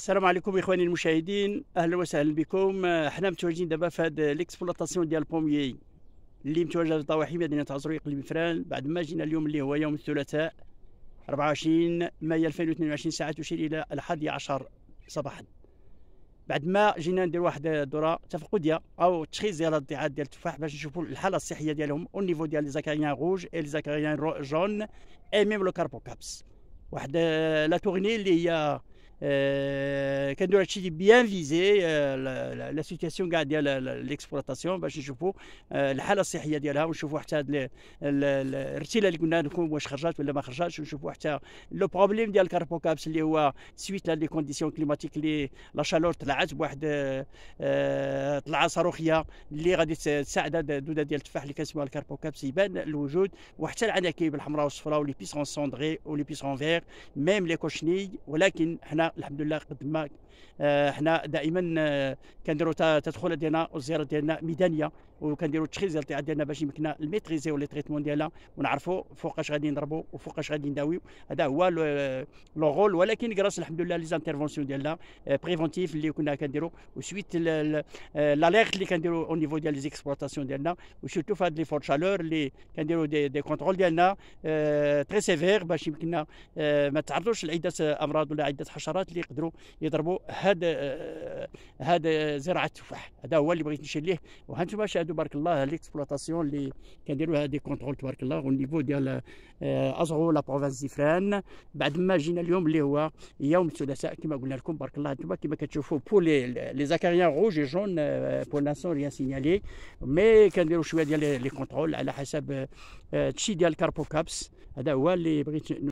السلام عليكم اخواني المشاهدين اهلا وسهلا بكم حنا متواجدين دابا في هذا ليكسبلوطاسيون ديال بوميي اللي متواجده في ضواحي مدينه عزرويق فران بعد ما جينا اليوم اللي هو يوم الثلاثاء 24 مايو 2022 ساعه تشير الى الحادية عشر صباحا بعد ما جينا ندير واحد الدوره تفقديه او تشخيص ديال الضيعات ديال التفاح باش نشوفوا الحاله الصحيه ديالهم او ديال لي زاكاريان روج اي لي زاكاريان جون اي ميم لو كاربوكابس واحد آه، لا تورني اللي هي كنديروا هادشي اللي بيان فيزي لا سيتياسيون كاع ديال ليكسبلوطاسيون باش نشوفوا الحاله الصحيه ديالها ونشوفوا حتى الرتيله اللي قلنا لكم واش خرجات ولا ما خرجاتش ونشوفوا حتى لو بروبليم ديال كاربوكابس اللي هو سويت لي كونديسيون كليماتيك اللي لا شالور طلعت بواحد طلعه صاروخيه اللي غادي تساعد الدوده ديال التفاح اللي كنسموها الكاربوكابس يبان الوجود وحتى العناكب الحمراء والصفراء ولي بيسون سوندغي ولي بيسون فيغ ميم لي كوشني ولكن حنا الحمد لله خدمه آه، حنا دائما آه، كنديروا تدخل ديالنا والزياره ديالنا ميدانيه وكنديروا التشخيص ديال الطبيعه ديالنا باش يمكننا الميتريزيو لي تريتمون ديالها ونعرفوا فوقاش غادي نضربوا وفوقاش غادي نداويو هذا هو آه، لو رول ولكن كراس الحمد لله لي زانترفونسيون ديالنا بريفونتيف اللي كنا كنديروا وسويت لاليرت اللي كنديروا او نيفو ديال لي زيكسبلوطاسيون ديالنا وسيرتو في هاد لي فور شالور اللي كنديروا دي, دي كونترول ديالنا تري سيفير باش يمكننا ما تعرضوش لعده امراض ولا عده حشرات العصابات اللي يقدروا يضربوا هذا آه، هذا زراعه التفاح هذا هو اللي بغيت نمشي ليه وهانتوما شاهدوا بارك الله ليكسبلوطاسيون اللي كنديروا هذه كونترول تبارك الله والنيفو ديال ازغو لا بروفانس زيفران بعد ما جينا اليوم اللي هو يوم الثلاثاء كما قلنا لكم بارك الله انتم كما كتشوفوا بول لي زاكاريان روج اي جون بور لانسون ريان سينيالي مي كنديروا شويه ديال لي كونترول على حسب آه، تشي ديال كاربو كابس هذا هو اللي بغيت